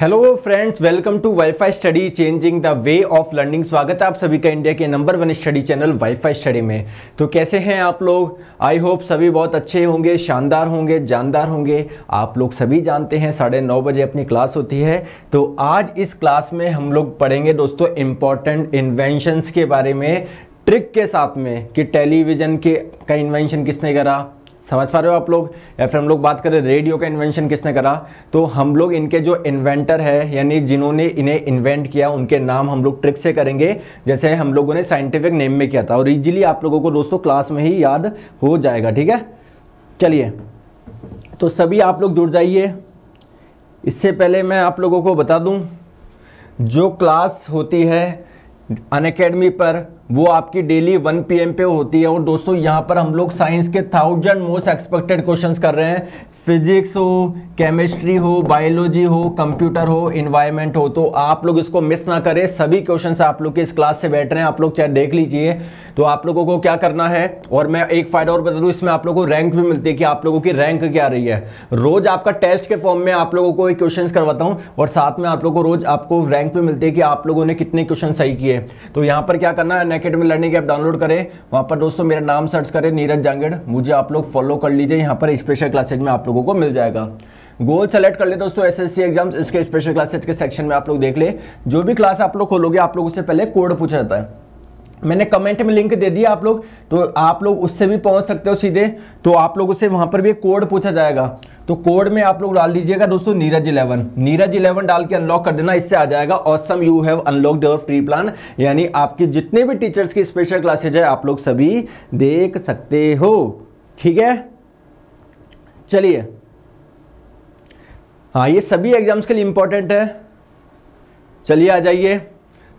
hello friends welcome to WiFi study changing the way of learning स्वागत है आप सभी का इंडिया के number one study channel WiFi study में तो कैसे हैं आप लोग आई होप सभी बहुत अच्छे होंगे शानदार होंगे जानदार होंगे आप लोग सभी जानते हैं साढ़े नौ बजे अपनी क्लास होती है तो आज इस क्लास में हम लोग पढ़ेंगे दोस्तों इम्पॉर्टेंट इन्वेंशंस के बारे में ट्रिक के साथ में कि टेलीविज़न के का इन्वेंशन किसने करा समझ पा रहे हो आप लोग या फिर हम लोग बात करें रेडियो का इन्वेंशन किसने करा तो हम लोग इनके जो इन्वेंटर है यानी जिन्होंने इन्हें इन्वेंट किया उनके नाम हम लोग ट्रिक से करेंगे जैसे हम लोगों ने साइंटिफिक नेम में किया था और इजीली आप लोगों को दोस्तों क्लास में ही याद हो जाएगा ठीक है चलिए तो सभी आप लोग जुड़ जाइए इससे पहले मैं आप लोगों को बता दूं जो क्लास होती है अन पर वो आपकी डेली 1 पीएम पे होती है और दोस्तों यहाँ पर हम लोग साइंस के थाउजेंड मोस्ट एक्सपेक्टेड क्वेश्चंस कर रहे हैं फिजिक्स हो केमिस्ट्री हो बायोलॉजी हो कंप्यूटर हो इन्वायरमेंट हो तो आप लोग इसको मिस ना करें सभी क्वेश्चंस आप लोग के इस क्लास से बैठ रहे हैं आप लोग चाहे देख लीजिए तो आप लोगों को क्या करना है और मैं एक फ़ायदा और बता दूँ इसमें आप लोगों को रैंक भी मिलती है कि आप लोगों की रैंक क्या रही है रोज़ आपका टेस्ट के फॉर्म में आप लोगों को एक क्वेश्चन करवाता हूँ और साथ में आप लोगों को रोज़ आपको रैंक भी मिलती है कि आप लोगों ने कितने क्वेश्चन सही किए तो यहाँ पर क्या करना है अकेडमी लर्निंग ऐप डाउनलोड करें वहाँ पर दोस्तों मेरा नाम सर्च करें नीरज जांगड़ मुझे आप लोग फॉलो कर लीजिए यहाँ पर स्पेशल क्लासेज में आप लोगों को मिल जाएगा गोल सेलेक्ट कर ले दोस्तों एसएससी एग्जाम्स इसके स्पेशल क्लासेज के सेक्शन में आप लोग देख ले जो भी क्लास आप लोग खोलोगे आप लोग उससे पहले कोड पूछा जाता है मैंने कमेंट में लिंक दे दिया आप लोग तो आप लोग उससे भी पहुंच सकते हो सीधे तो आप लोग उसे वहां पर भी कोड पूछा जाएगा तो कोड में आप लोग डाल दीजिएगा दोस्तों नीरज इलेवन नीरज इलेवन डाल के अनलॉक कर देना इससे आ जाएगा awesome you have unlock your free plan यानी आपके जितने भी टीचर्स की स्पेशल क्लासेज है आप लोग सभी देख सकते हो ठीक है चलिए हाँ ये सभी एग्जाम्स के लिए इंपॉर्टेंट है चलिए आ जाइए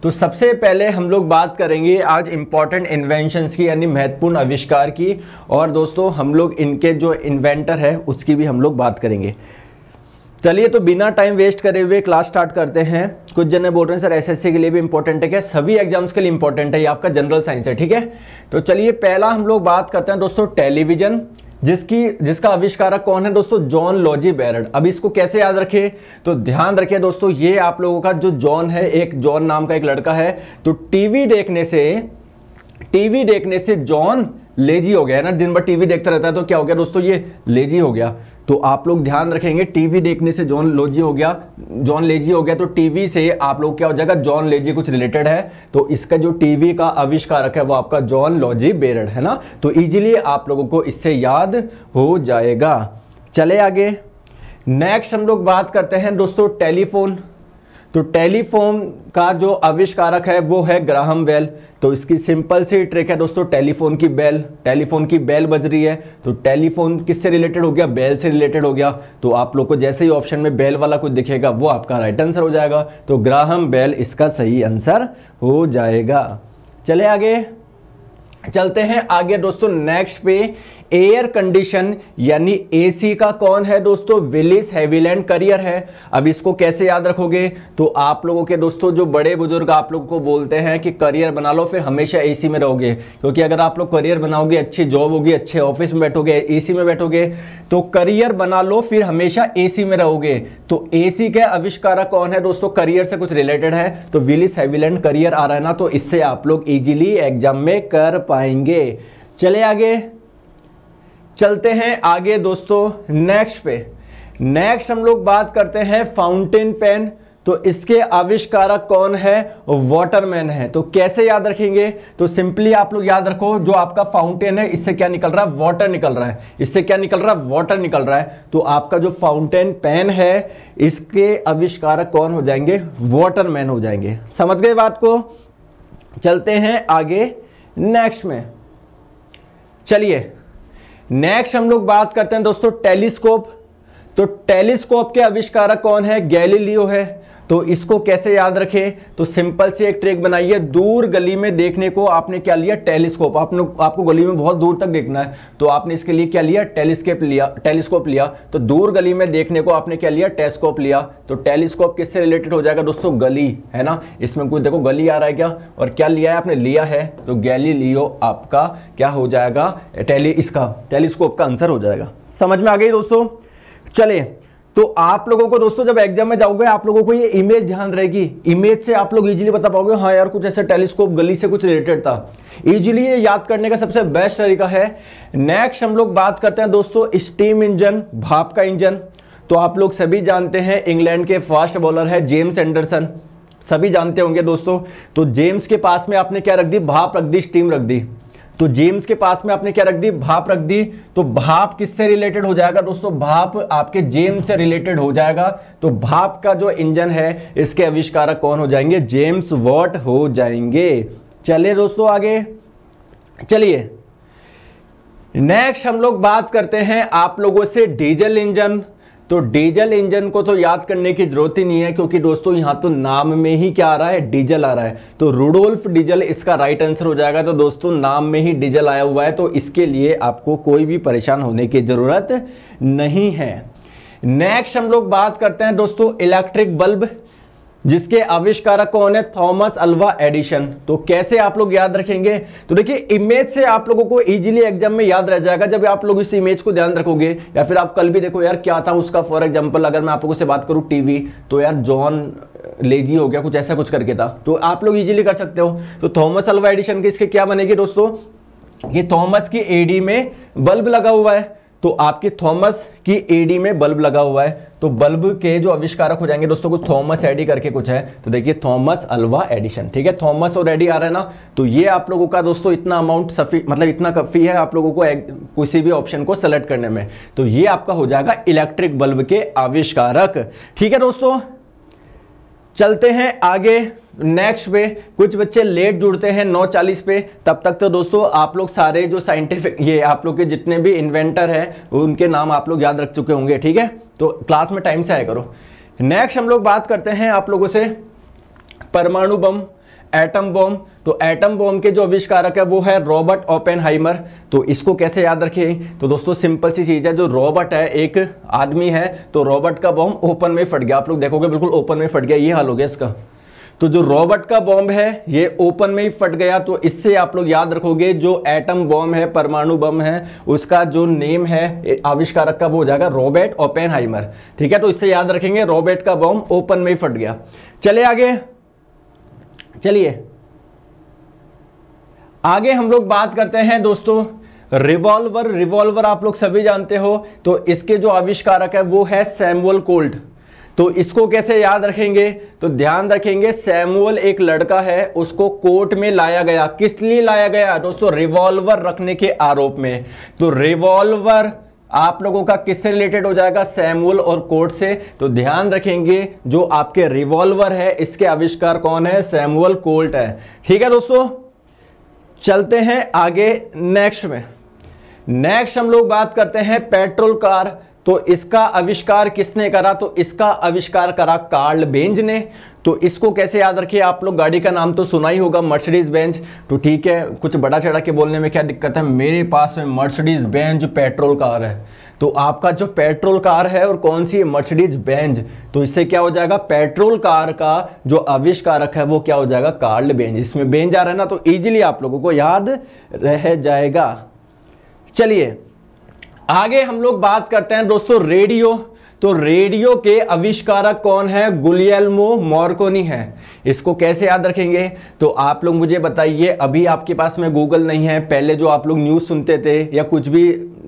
तो सबसे पहले हम लोग बात करेंगे आज इम्पॉर्टेंट इन्वेंशंस की यानी महत्वपूर्ण आविष्कार की और दोस्तों हम लोग इनके जो इन्वेंटर है उसकी भी हम लोग बात करेंगे चलिए तो बिना टाइम वेस्ट करे हुए क्लास स्टार्ट करते हैं कुछ जने बोल रहे हैं सर एसएससी के लिए भी इंपॉर्टेंट है क्या सभी एग्जाम्स के लिए इंपॉर्टेंट है ये आपका जनरल साइंस है ठीक है तो चलिए पहला हम लोग बात करते हैं दोस्तों टेलीविजन जिसकी जिसका आविष्कारक कौन है दोस्तों जॉन लॉजी बैरड अब इसको कैसे याद रखें तो ध्यान रखिए दोस्तों ये आप लोगों का जो जॉन है एक जॉन नाम का एक लड़का है तो टीवी देखने से टीवी देखने से जॉन लेजी हो गया है ना दिन भर टीवी देखता रहता है तो क्या हो गया दोस्तों ये लेजी हो गया तो आप लोग ध्यान रखेंगे टीवी देखने से जॉन लोजी हो गया जॉन लेजी हो गया तो टीवी से आप लोग क्या हो जाएगा जॉन लेजी कुछ रिलेटेड है तो इसका जो टीवी का आविष्कारक है वो आपका जॉन लॉजी बेरड है ना तो इजीली आप लोगों को इससे याद हो जाएगा चले आगे नेक्स्ट हम लोग बात करते हैं दोस्तों टेलीफोन तो टेलीफोन का जो आविष्कारक है वो है ग्राहम बेल तो इसकी सिंपल सी ट्रिक है दोस्तों टेलीफोन की बेल टेलीफोन की बेल बज रही है तो टेलीफोन किससे रिलेटेड हो गया बेल से रिलेटेड हो गया तो आप लोग को जैसे ही ऑप्शन में बेल वाला कुछ दिखेगा वो आपका राइट आंसर हो जाएगा तो ग्राहम बेल इसका सही आंसर हो जाएगा चले आगे चलते हैं आगे दोस्तों नेक्स्ट पे एयर कंडीशन यानी एसी का कौन है दोस्तों विलिस हैवीलैंड करियर है अब इसको कैसे याद रखोगे तो आप लोगों के दोस्तों जो बड़े बुजुर्ग आप लोगों को बोलते हैं कि करियर बना लो फिर हमेशा एसी में रहोगे क्योंकि अगर आप लोग करियर बनाओगे अच्छी जॉब होगी अच्छे ऑफिस में बैठोगे ए में बैठोगे तो करियर बना लो फिर हमेशा ए में रहोगे तो ए के आविष्कारक कौन है दोस्तों करियर से कुछ रिलेटेड है तो विलिस हैवीलैंड करियर आ रहा है ना तो इससे आप लोग इजिली एग्जाम में कर पाएंगे चले आगे चलते हैं आगे दोस्तों नेक्स्ट पे नेक्स्ट हम लोग बात करते हैं फाउंटेन पेन तो इसके आविष्कारक कौन है वाटरमैन है तो कैसे याद रखेंगे तो सिंपली आप लोग याद रखो जो आपका फाउंटेन है इससे क्या निकल रहा है वाटर निकल रहा है इससे क्या निकल रहा है वाटर निकल रहा है तो आपका जो फाउंटेन पेन है इसके आविष्कारक कौन हो जाएंगे वाटरमैन हो जाएंगे समझ गए बात को चलते हैं आगे नेक्स्ट में चलिए नेक्स्ट हम लोग बात करते हैं दोस्तों टेलीस्कोप तो टेलीस्कोप के आविष्कारक कौन है गैलीलियो है तो इसको कैसे याद रखें तो सिंपल सी एक ट्रिक बनाइए दूर गली में देखने को आपने क्या लिया टेलीस्कोप आपने आपको गली में बहुत दूर तक देखना है तो आपने इसके लिए क्या लिया टेलीस्केप लिया टेलीस्कोप लिया तो दूर गली में देखने को आपने क्या लिया टेलीस्कोप लिया तो टेलीस्कोप किससे रिलेटेड हो जाएगा दोस्तों गली है ना इसमें कुछ देखो गली आ रहा है क्या और क्या लिया है आपने लिया है तो गैली लियो आपका क्या हो जाएगा टेली इसका टेलीस्कोप का आंसर हो जाएगा समझ में आ गई दोस्तों चले तो आप लोगों को दोस्तों जब एग्जाम में जाओगे आप लोगों को ये इमेज ध्यान रहेगी इमेज से आप लोग इजीली बता पाओगे हाँ यार कुछ ऐसे टेलीस्कोप गली से कुछ रिलेटेड था इजीली ये याद करने का सबसे बेस्ट तरीका है नेक्स्ट हम लोग बात करते हैं दोस्तों स्टीम इंजन भाप का इंजन तो आप लोग सभी जानते हैं इंग्लैंड के फास्ट बॉलर है जेम्स एंडरसन सभी जानते होंगे दोस्तों तो जेम्स के पास में आपने क्या रख दी भाप रख दी स्टीम रख दी तो जेम्स के पास में आपने क्या रख दी भाप रख दी तो भाप किससे रिलेटेड हो जाएगा दोस्तों भाप आपके जेम्स से रिलेटेड हो जाएगा तो भाप का जो इंजन है इसके आविष्कारक कौन हो जाएंगे जेम्स वॉट हो जाएंगे चले दोस्तों आगे चलिए नेक्स्ट हम लोग बात करते हैं आप लोगों से डीजल इंजन तो डीजल इंजन को तो याद करने की जरूरत ही नहीं है क्योंकि दोस्तों यहां तो नाम में ही क्या आ रहा है डीजल आ रहा है तो रूडोल्फ डीजल इसका राइट आंसर हो जाएगा तो दोस्तों नाम में ही डीजल आया हुआ है तो इसके लिए आपको कोई भी परेशान होने की ज़रूरत नहीं है नेक्स्ट हम लोग बात करते हैं दोस्तों इलेक्ट्रिक बल्ब जिसके आविष्कारक कौन है थॉमस अल्वा एडिशन तो कैसे आप लोग याद रखेंगे तो देखिए इमेज से आप लोगों को इजीली एग्जाम में याद रह जाएगा जब आप लोग इस इमेज को ध्यान रखोगे या फिर आप कल भी देखो यार क्या था उसका फॉर एग्जाम्पल अगर मैं आप लोगों से बात करूँ टीवी तो यार जॉन लेजी हो गया कुछ ऐसा कुछ करके था तो आप लोग इजिली कर सकते हो तो थॉमस अल्वा एडिशन के इसके क्या बनेगी दोस्तों ये थॉमस की एडी में बल्ब लगा हुआ है तो आपके थॉमस की एडी में बल्ब लगा हुआ है तो बल्ब के जो आविष्कारक हो जाएंगे दोस्तों कुछ थॉमस एडी करके कुछ है तो देखिए थॉमस अल्वा एडिशन ठीक है थॉमस और एडी आ रहा है ना तो ये आप लोगों का दोस्तों इतना अमाउंट सफी मतलब इतना कफी है आप लोगों को किसी भी ऑप्शन को सेलेक्ट करने में तो ये आपका हो जाएगा इलेक्ट्रिक बल्ब के आविष्कारक ठीक है दोस्तों चलते हैं आगे नेक्स्ट पे कुछ बच्चे लेट जुड़ते हैं 9:40 पे तब तक तो दोस्तों आप लोग सारे जो साइंटिफिक ये आप लोग के जितने भी इन्वेंटर हैं उनके नाम आप लोग याद रख चुके होंगे ठीक है तो क्लास में टाइम से आया करो नेक्स्ट हम लोग बात करते हैं आप लोगों से परमाणु बम एटम बॉम्ब तो एटम बॉम्ब के जो आविष्कारक है वो है रॉबर्ट ओपेन तो इसको कैसे याद रखें तो दोस्तों सिंपल सी चीज़ है जो रॉबर्ट है एक आदमी है तो रॉबर्ट का बॉम्ब ओपन में फट गया आप लोग देखोगे बिल्कुल ओपन में फट गया ये हाल हो गया इसका तो जो रॉबर्ट का बॉम्ब है ये ओपन में ही फट गया तो इससे आप लोग याद रखोगे जो एटम बॉम्ब है परमाणु बम है उसका जो नेम है आविष्कारक का वो हो जाएगा रॉबर्ट ओपेनहाइमर ठीक है तो इससे याद रखेंगे रॉबर्ट का बॉम्ब ओपन में ही फट गया चले आगे चलिए आगे हम लोग बात करते हैं दोस्तों रिवॉल्वर रिवॉल्वर आप लोग सभी जानते हो तो इसके जो आविष्कारक है वो है सैमुअल कोल्ड तो इसको कैसे याद रखेंगे तो ध्यान रखेंगे सैमुअल एक लड़का है उसको कोर्ट में लाया गया किस लिए लाया गया दोस्तों रिवॉल्वर रखने के आरोप में तो रिवॉल्वर आप लोगों का किससे रिलेटेड हो जाएगा सैमुअल और कोर्ट से तो ध्यान रखेंगे जो आपके रिवॉल्वर है इसके आविष्कार कौन है सैमुअल कोल्ट है ठीक है दोस्तों चलते हैं आगे नेक्स्ट में नेक्स्ट हम लोग बात करते हैं पेट्रोल कार तो इसका आविष्कार किसने करा तो इसका आविष्कार करा कार्ल बेंज ने तो इसको कैसे याद रखिए आप लोग गाड़ी का नाम तो सुना ही होगा मर्सिडीज़ बेंच तो ठीक है कुछ बड़ा चढ़ा के बोलने में क्या दिक्कत है मेरे पास में मर्सिडीज़ बेंच पेट्रोल कार है तो आपका जो पेट्रोल कार है और कौन सी मर्सिडीज बेंज तो इससे क्या हो जाएगा पेट्रोल कार का जो आविष्कारक है वो क्या हो जाएगा कार्ल बेंज इसमें बेंज आ रहा है ना तो ईजिली आप लोगों को याद रह जाएगा चलिए आगे हम लोग बात करते हैं दोस्तों रेडियो तो रेडियो के आविष्कारक कौन है गुलियलमो मॉर्कोनी है इसको कैसे याद रखेंगे तो आप लोग मुझे बताइए अभी आपके पास में गूगल नहीं है पहले जो आप लोग न्यूज़ सुनते थे या कुछ भी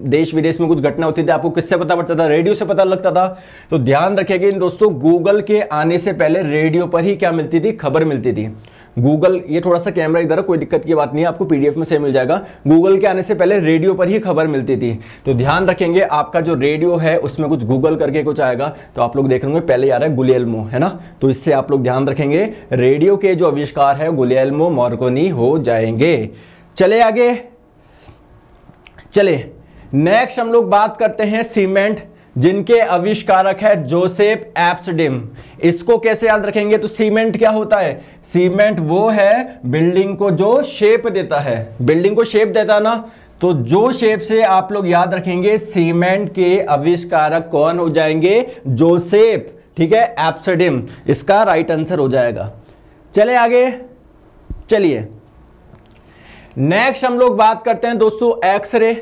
देश विदेश में कुछ घटना होती थी आपको किससे पता पड़ता था रेडियो से पता लगता था तो ध्यान रखेंगे इन दोस्तों गूगल के आने से पहले रेडियो पर ही क्या मिलती थी खबर मिलती थी गूगल ये थोड़ा सा कैमरा इधर कोई दिक्कत की बात नहीं है आपको पीडीएफ में से मिल जाएगा गूगल के आने से पहले रेडियो पर ही खबर मिलती थी तो ध्यान रखेंगे आपका जो रेडियो है उसमें कुछ गूगल करके कुछ आएगा तो आप लोग देख लेंगे पहले आ रहा है गुलेलमो है ना तो इससे आप लोग ध्यान रखेंगे रेडियो के जो आविष्कार है गुलेलमो मॉर्कोनी हो जाएंगे चले आगे चले नेक्स्ट हम लोग बात करते हैं सीमेंट जिनके आविष्कारक है जोसेफ एप्सडिम इसको कैसे याद रखेंगे तो सीमेंट क्या होता है सीमेंट वो है बिल्डिंग को जो शेप देता है बिल्डिंग को शेप देता है ना तो जो शेप से आप लोग याद रखेंगे सीमेंट के आविष्कारक कौन हो जाएंगे जोसेफ ठीक है एप्सडिम इसका राइट आंसर हो जाएगा चले आगे चलिए नेक्स्ट हम लोग बात करते हैं दोस्तों एक्सरे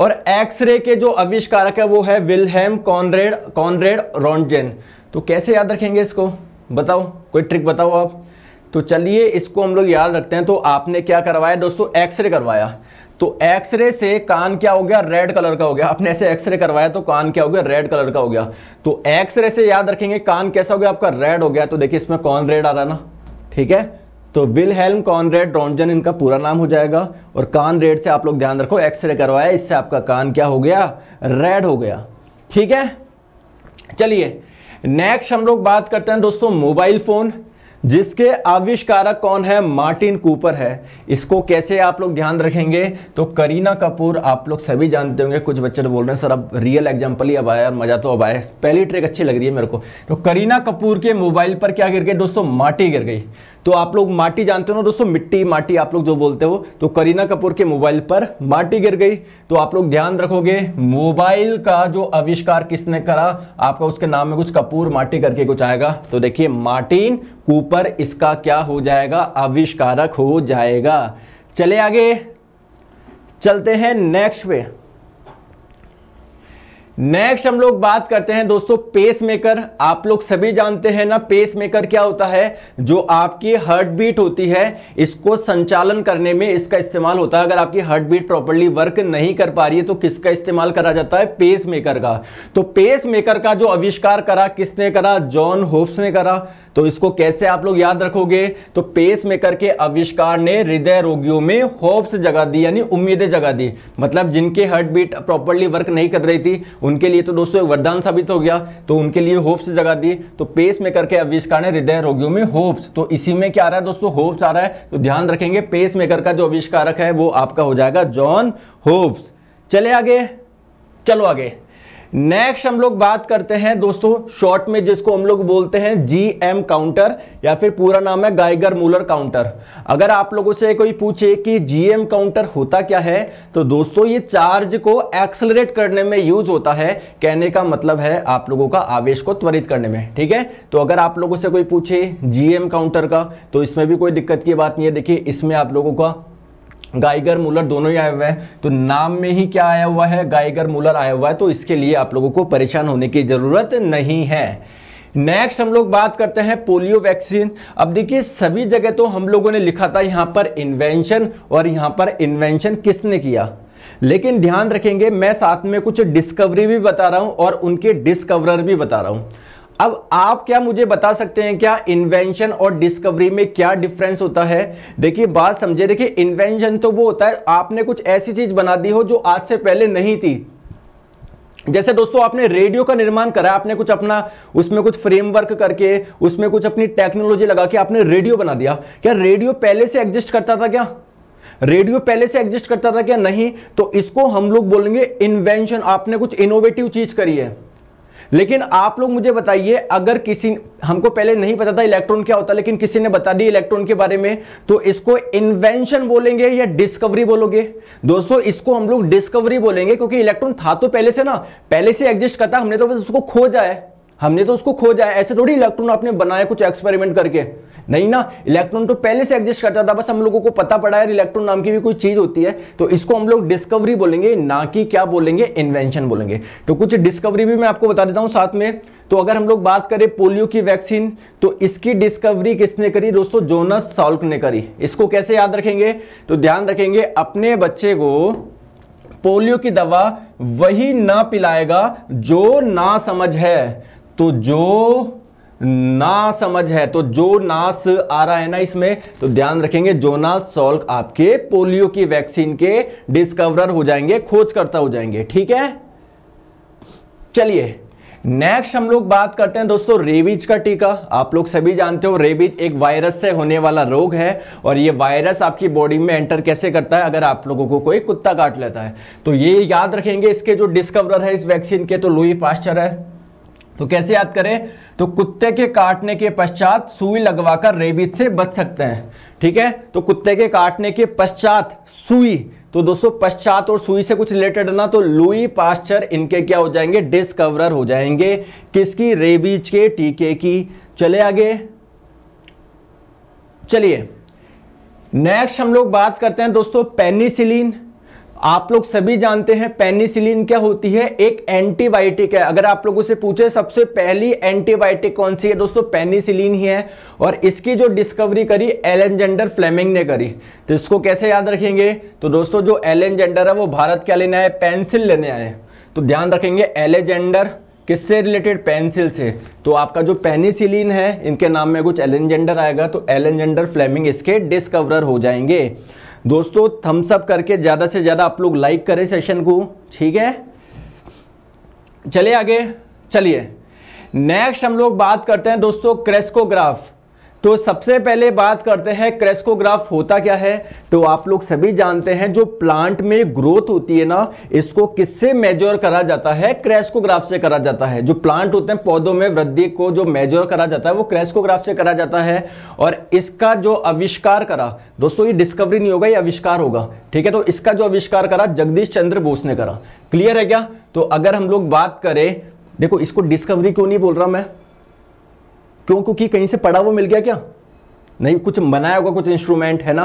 और एक्सरे के जो आविष्कारक है वो है विलहेम कॉनरेड कॉनरेड रॉन्जेन तो कैसे याद रखेंगे इसको बताओ कोई ट्रिक बताओ आप तो चलिए इसको हम लोग याद रखते हैं तो आपने क्या करवाया दोस्तों एक्सरे करवाया तो एक्सरे से कान क्या हो गया रेड कलर का हो गया आपने ऐसे एक्सरे करवाया तो कान क्या हो गया रेड कलर का हो गया तो एक्सरे से याद रखेंगे कान कैसा हो गया आपका रेड हो गया तो देखिए इसमें कौन रेड आ रहा है ना ठीक है तो विल हेल्म कॉनरेड रॉन्जन इनका पूरा नाम हो जाएगा और कान रेड से आप लोग ध्यान रखो एक्सरे करवाया इससे आपका कान क्या हो गया रेड हो गया ठीक है चलिए नेक्स्ट हम लोग बात करते हैं दोस्तों मोबाइल फ़ोन जिसके आविष्कारक कौन है मार्टिन कूपर है इसको कैसे आप लोग ध्यान रखेंगे तो करीना कपूर आप लोग सभी जानते होंगे कुछ बच्चे तो बोल रहे हैं सर अब रियल एग्जाम्पल ही अब आया और मज़ा तो अब आया पहली ट्रिक अच्छी लग रही है मेरे को तो करीना कपूर के मोबाइल पर क्या गिर गई दोस्तों माटी गिर गई तो आप लोग माटी जानते हो ना दोस्तों मिट्टी माटी आप लोग जो बोलते हो तो करीना कपूर के मोबाइल पर माटी गिर गई तो आप लोग ध्यान रखोगे मोबाइल का जो आविष्कार किसने करा आपका उसके नाम में कुछ कपूर माटी करके कुछ आएगा तो देखिए मार्टिन कूपर इसका क्या हो जाएगा आविष्कारक हो जाएगा चले आगे चलते हैं नेक्स्ट वे नेक्स्ट हम लोग बात करते हैं दोस्तों पेस मेकर आप लोग सभी जानते हैं ना पेस मेकर क्या होता है जो आपकी हार्ट बीट होती है इसको संचालन करने में इसका इस्तेमाल होता है अगर आपकी हार्ट बीट प्रॉपरली वर्क नहीं कर पा रही है तो किसका इस्तेमाल करा जाता है पेस मेकर का तो पेस मेकर का जो आविष्कार करा किसने करा जॉन होप्स ने करा तो इसको कैसे आप लोग याद रखोगे तो पेस मेकर के आविष्कार ने हृदय रोगियों में होप्स जगा दी यानी उम्मीदें जगा दी मतलब जिनके हार्ट बीट प्रॉपरली वर्क नहीं कर रही थी उनके लिए तो दोस्तों वरदान साबित हो गया तो उनके लिए होप्स जगा दी तो पेस मेकर के आविष्कार ने हृदय रोगियों में होप्स तो इसी में क्या आ रहा है दोस्तों होप्स आ रहा है तो ध्यान रखेंगे पेस मेकर का जो आविष्कारक है वो आपका हो जाएगा जॉन होप्स चले आगे चलो आगे नेक्स्ट हम लोग बात करते हैं दोस्तों शॉर्ट में जिसको हम लोग बोलते हैं जी एम काउंटर या फिर पूरा नाम है गाइगर मूलर काउंटर अगर आप लोगों से कोई पूछे कि जी एम काउंटर होता क्या है तो दोस्तों ये चार्ज को एक्सलरेट करने में यूज होता है कहने का मतलब है आप लोगों का आवेश को त्वरित करने में ठीक है तो अगर आप लोगों से कोई पूछे जी एम काउंटर का तो इसमें भी कोई दिक्कत की बात नहीं है देखिए इसमें आप लोगों का गाइगर मूलर दोनों ही आए हुए हैं तो नाम में ही क्या आया हुआ है गाइगर मूलर आया हुआ है तो इसके लिए आप लोगों को परेशान होने की ज़रूरत नहीं है नेक्स्ट हम लोग बात करते हैं पोलियो वैक्सीन अब देखिए सभी जगह तो हम लोगों ने लिखा था यहां पर इन्वेंशन और यहां पर इन्वेंशन किसने किया लेकिन ध्यान रखेंगे मैं साथ में कुछ डिस्कवरी भी बता रहा हूं और उनके डिस्कवरर भी बता रहा हूं अब आप क्या मुझे बता सकते हैं क्या इन्वेंशन और डिस्कवरी में क्या डिफरेंस होता है देखिए बात समझे देखिए इन्वेंशन तो वो होता है आपने कुछ ऐसी चीज बना दी हो जो आज से पहले नहीं थी जैसे दोस्तों आपने रेडियो का निर्माण करा आपने कुछ अपना उसमें कुछ फ्रेमवर्क करके उसमें कुछ अपनी टेक्नोलॉजी लगा के आपने रेडियो बना दिया क्या रेडियो पहले से एग्जिस्ट करता था क्या रेडियो पहले से एग्जिस्ट करता था क्या नहीं तो इसको हम लोग बोलेंगे इन्वेंशन आपने कुछ इनोवेटिव चीज करी है लेकिन आप लोग मुझे बताइए अगर किसी हमको पहले नहीं पता था इलेक्ट्रॉन क्या होता लेकिन किसी ने बता दिया इलेक्ट्रॉन के बारे में तो इसको इन्वेंशन बोलेंगे या डिस्कवरी बोलोगे दोस्तों इसको हम लोग डिस्कवरी बोलेंगे क्योंकि इलेक्ट्रॉन था तो पहले से ना पहले से एग्जिस्ट करता हमने तो बस उसको खोजा है हमने तो उसको खोजा है ऐसे थोड़ी इलेक्ट्रॉन आपने बनाया कुछ एक्सपेरिमेंट करके नहीं ना इलेक्ट्रॉन तो पहले से एग्जिस्ट करता था बस हम लोगों को पता पड़ा है इलेक्ट्रॉन नाम की भी कोई चीज होती है तो इसको हम लोग डिस्कवरी बोलेंगे ना कि क्या बोलेंगे इन्वेंशन बोलेंगे तो कुछ डिस्कवरी भी मैं आपको बता देता हूँ साथ में तो अगर हम लोग बात करें पोलियो की वैक्सीन तो इसकी डिस्कवरी किसने करी दोस्तों जोनस सॉल्क ने करी इसको कैसे याद रखेंगे तो ध्यान रखेंगे अपने बच्चे को पोलियो की दवा वही ना पिलाएगा जो ना समझ है तो जो ना समझ है तो जो नास आ रहा है ना इसमें तो ध्यान रखेंगे जोनास सॉल्क आपके पोलियो की वैक्सीन के डिस्कवरर हो जाएंगे खोजकर्ता हो जाएंगे ठीक है चलिए नेक्स्ट हम लोग बात करते हैं दोस्तों रेबीज का टीका आप लोग सभी जानते हो रेबीज एक वायरस से होने वाला रोग है और ये वायरस आपकी बॉडी में एंटर कैसे करता है अगर आप लोगों को कोई कुत्ता काट लेता है तो ये याद रखेंगे इसके जो डिस्कवरर है इस वैक्सीन के तो लुई पास्चर है तो कैसे याद करें तो कुत्ते के काटने के पश्चात सुई लगवाकर रेबीज से बच सकते हैं ठीक है तो कुत्ते के काटने के पश्चात सुई तो दोस्तों पश्चात और सुई से कुछ रिलेटेड ना तो लुई पास्चर इनके क्या हो जाएंगे डिस्कवरर हो जाएंगे किसकी रेबीज के टीके की चले आगे चलिए नेक्स्ट हम लोग बात करते हैं दोस्तों पेनिसिलिन आप लोग सभी जानते हैं पेनिसिलिन क्या होती है एक एंटीबायोटिक है अगर आप लोगों से पूछे सबसे पहली एंटीबायोटिक कौन सी है दोस्तों पेनिसिलिन ही है और इसकी जो डिस्कवरी करी एलेंजेंडर फ्लेमिंग ने करी तो इसको कैसे याद रखेंगे तो दोस्तों जो एलेंजेंडर है वो भारत क्या लेने आए पेंसिल लेने आए तो ध्यान रखेंगे एलेजेंडर किससे रिलेटेड पेंसिल से तो आपका जो पेनिसिलिन है इनके नाम में कुछ एलेंजेंडर आएगा तो एलेंजेंडर फ्लेमिंग इसके डिस्कवर हो जाएंगे दोस्तों थम्स अप करके ज़्यादा से ज़्यादा आप लोग लाइक करें सेशन को ठीक है चले आगे चलिए नेक्स्ट हम लोग बात करते हैं दोस्तों क्रेस्कोग्राफ तो सबसे पहले बात करते हैं क्रेस्कोग्राफ होता क्या है तो आप लोग सभी जानते हैं जो प्लांट में ग्रोथ होती है ना इसको किससे मेजर करा जाता है क्रेस्कोग्राफ से करा जाता है जो प्लांट होते हैं पौधों में वृद्धि को जो मेजर करा जाता है वो क्रेस्कोग्राफ से करा जाता है और इसका जो आविष्कार करा दोस्तों ये डिस्कवरी नहीं होगा ये आविष्कार होगा ठीक है तो इसका जो आविष्कार करा जगदीश चंद्र बोस ने करा क्लियर है क्या तो अगर हम लोग बात करें देखो इसको डिस्कवरी क्यों नहीं बोल रहा मैं तो क्यों क्योंकि कहीं से पड़ा वो मिल गया क्या नहीं कुछ बनाया होगा कुछ इंस्ट्रूमेंट है ना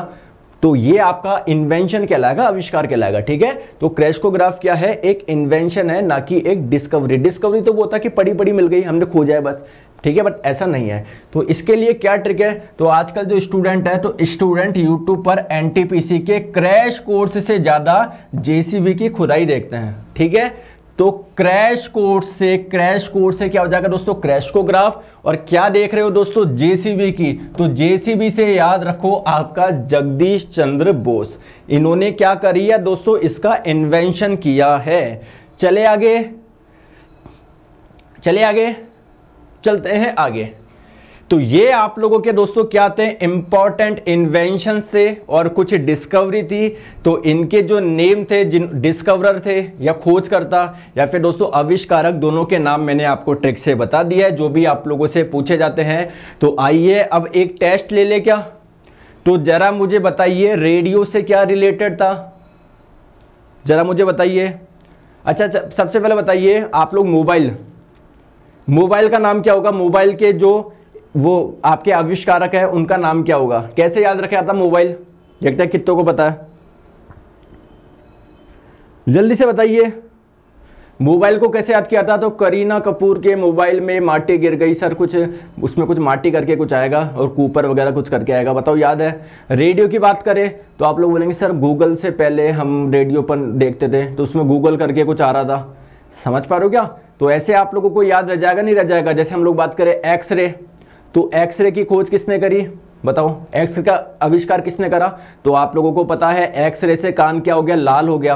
तो ये आपका इन्वेंशन कहलाएगा आविष्कार कहलाएगा ठीक है तो क्रैशकोग्राफ क्या है एक इन्वेंशन है ना कि एक डिस्कवरी डिस्कवरी तो वो होता है कि पड़ी पड़ी मिल गई हमने खोजा है बस ठीक है बट ऐसा नहीं है तो इसके लिए क्या ट्रिक है तो आजकल जो स्टूडेंट है तो स्टूडेंट यूट्यूब पर एनटीपीसी के क्रैश कोर्स से ज़्यादा जेसीबी की खुदाई देखते हैं ठीक है तो क्रैश कोर्स से क्रैश कोर्स से क्या हो जाएगा दोस्तों क्रैश को ग्राफ और क्या देख रहे हो दोस्तों जेसीबी की तो जेसीबी से याद रखो आपका जगदीश चंद्र बोस इन्होंने क्या करी है दोस्तों इसका इन्वेंशन किया है चले आगे चले आगे चलते हैं आगे तो ये आप लोगों के दोस्तों क्या थे इंपॉर्टेंट इन्वेंशन थे और कुछ डिस्कवरी थी तो इनके जो नेम थे जिन डिस्कवरर थे या खोजकर्ता या फिर दोस्तों आविष्कारक दोनों के नाम मैंने आपको ट्रिक से बता दिया है जो भी आप लोगों से पूछे जाते हैं तो आइए अब एक टेस्ट ले ले क्या तो जरा मुझे बताइए रेडियो से क्या रिलेटेड था जरा मुझे बताइए अच्छा, अच्छा सबसे पहले बताइए आप लोग मोबाइल मोबाइल का नाम क्या होगा मोबाइल के जो वो आपके आविष्कारक है उनका नाम क्या होगा कैसे याद रखा जाता मोबाइल देखते हैं कितों को पता है जल्दी से बताइए मोबाइल को कैसे याद किया था तो करीना कपूर के मोबाइल में माटी गिर गई सर कुछ उसमें कुछ माटी करके कुछ आएगा और कूपर वगैरह कुछ करके आएगा बताओ याद है रेडियो की बात करें तो आप लोग बोलेंगे सर गूगल से पहले हम रेडियो पर देखते थे तो उसमें गूगल करके कुछ आ रहा था समझ पा रहे हो क्या तो ऐसे आप लोगों को याद रह जाएगा नहीं रह जाएगा जैसे हम लोग बात करें एक्सरे तो एक्सरे की खोज किसने करी बताओ एक्सरे का आविष्कार किसने करा तो आप लोगों को पता है एक्सरे से कान क्या हो गया लाल हो गया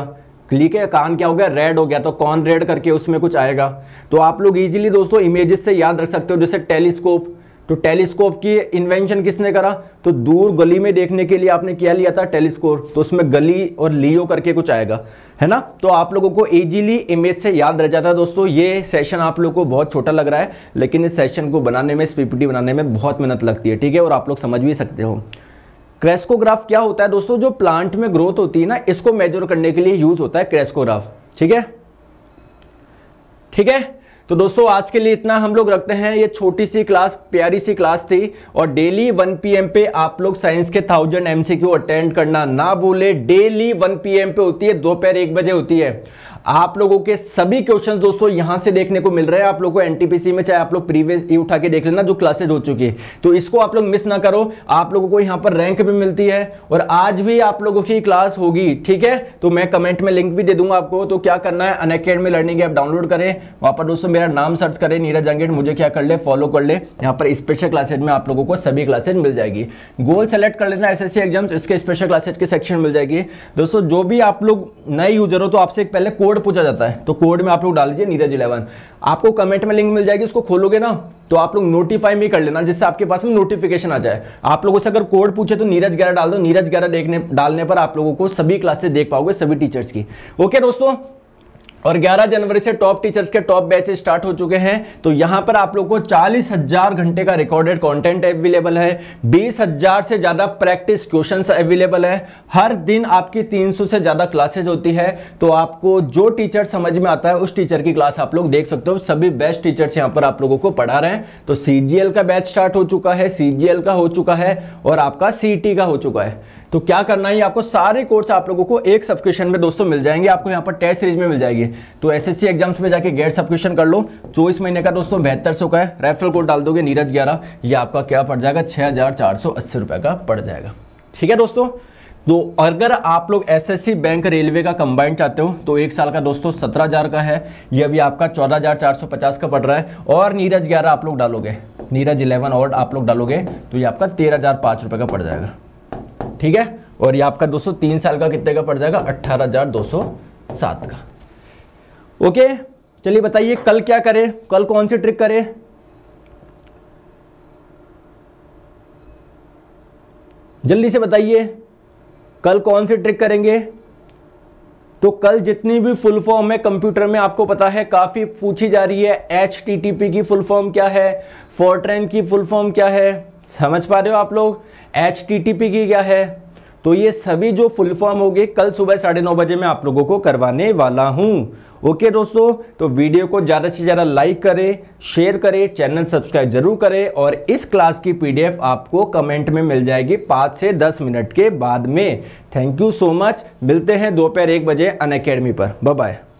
क्लिक है कान क्या हो गया रेड हो गया तो कौन रेड करके उसमें कुछ आएगा तो आप लोग इजीली दोस्तों इमेजेस से याद रख सकते हो जैसे टेलीस्कोप तो टेलीस्कोप की इन्वेंशन किसने करा तो दूर गली में देखने के लिए आपने क्या लिया था टेलीस्कोप तो उसमें गली और लियो करके कुछ आएगा है ना तो आप लोगों को इजीली इमेज से याद रह जाता है दोस्तों ये सेशन आप लोगों को बहुत छोटा लग रहा है लेकिन इस सेशन को बनाने में इस पीपीटी बनाने में बहुत मेहनत लगती है ठीक है और आप लोग समझ भी सकते हो क्रेस्कोग्राफ क्या होता है दोस्तों जो प्लांट में ग्रोथ होती है ना इसको मेजर करने के लिए यूज होता है क्रेस्कोग्राफ ठीक है ठीक है तो दोस्तों आज के लिए इतना हम लोग रखते हैं ये छोटी सी क्लास प्यारी सी क्लास थी और डेली 1 पीएम पे आप लोग साइंस के थाउजेंड एमसीक्यू अटेंड करना ना भूले डेली 1 पीएम पे होती है दोपहर एक बजे होती है आप लोगों के सभी क्वेश्चंस दोस्तों यहां से देखने को मिल रहे हैं आप लोगों को एनटीपीसी में चाहे आप लोग प्रीवियस ई उठा के देख लेना जो क्लासेज हो चुकी है तो इसको आप लोग मिस ना करो आप लोगों को यहां पर रैंक भी मिलती है और आज भी आप लोगों की क्लास होगी ठीक है तो मैं कमेंट में लिंक भी दे दूंगा आपको तो क्या करना है अन लर्निंग ऐप डाउनलोड करें वहां पर दोस्तों मेरा नाम सर्च करें नीरज अंगेट मुझे क्या कर ले फॉलो कर ले यहाँ पर स्पेशल क्लासेज में आप लोगों को सभी क्लासेज मिल जाएगी गोल सेलेक्ट कर लेना एस एग्जाम्स इसके स्पेशल क्लासेज के सेक्शन मिल जाएगी दोस्तों जो भी आप लोग नए यूजर हो तो आपसे पहले कोड पूछा जाता है तो कोड में आप लोग डाल लीजिए नीरज इलेवन आपको कमेंट में लिंक मिल जाएगी उसको खोलोगे ना तो आप लोग नोटिफाई में कर लेना जिससे आपके पास में नोटिफिकेशन आ जाए आप लोगों से अगर कोड पूछे तो नीरज ग्यारह डाल दो नीरज ग्यारह देखने डालने पर आप लोगों को सभी क्लासेस देख पाओगे सभी टीचर्स की ओके दोस्तों और 11 जनवरी से टॉप टीचर्स के टॉप बैच स्टार्ट हो चुके हैं तो यहाँ पर आप लोग को चालीस हजार घंटे का रिकॉर्डेड कंटेंट अवेलेबल है बीस हजार से ज़्यादा प्रैक्टिस क्वेश्चंस अवेलेबल है हर दिन आपकी 300 से ज़्यादा क्लासेज होती है तो आपको जो टीचर समझ में आता है उस टीचर की क्लास आप लोग देख सकते हो सभी बेस्ट टीचर्स यहाँ पर आप लोगों को पढ़ा रहे हैं तो सी का बैच स्टार्ट हो चुका है सी का हो चुका है और आपका सी का हो चुका है तो क्या करना है आपको सारे कोर्स आप लोगों को एक सब्सक्रिप्शन में दोस्तों मिल जाएंगे आपको यहाँ पर टेस्ट सीरीज में मिल जाएगी तो एसएससी एग्जाम्स में जाके गेट सब्सक्रिप्शन कर लो चौबीस महीने का दोस्तों बेहतर सौ का है रेफरल कोड डाल दोगे नीरज ग्यारह ये आपका क्या पड़ जाएगा छः रुपए का पड़ जाएगा ठीक है दोस्तों तो अगर आप लोग एसएससी बैंक रेलवे का कंबाइंड चाहते हो तो एक साल का दोस्तों सत्रह हज़ार का है ये अभी आपका चौदह हज़ार चार सौ पचास का पड़ रहा है और नीरज ग्यारह आप लोग डालोगे नीरज इलेवन और आप लोग डालोगे तो ये आपका तेरह हज़ार पाँच रुपये का पड़ जाएगा ठीक है और ये आपका दोस्तों तीन साल का कितने का पड़ जाएगा अट्ठारह हजार दो सौ सात का ओके चलिए बताइए कल क्या करें कल कौन सी ट्रिक करें जल्दी से बताइए कल कौन सी ट्रिक करेंगे तो कल जितनी भी फुल फॉर्म है कंप्यूटर में आपको पता है काफ़ी पूछी जा रही है एच की फुल फॉर्म क्या है फोर्ट्रेन की फुल फॉर्म क्या है समझ पा रहे हो आप लोग एच की क्या है तो ये सभी जो फुल फॉर्म गए कल सुबह साढ़े नौ बजे मैं आप लोगों को करवाने वाला हूँ ओके दोस्तों तो वीडियो को ज़्यादा से ज़्यादा लाइक करें शेयर करें चैनल सब्सक्राइब जरूर करें और इस क्लास की पीडीएफ आपको कमेंट में मिल जाएगी पाँच से दस मिनट के बाद में थैंक यू सो मच मिलते हैं दोपहर एक बजे अन पर बाय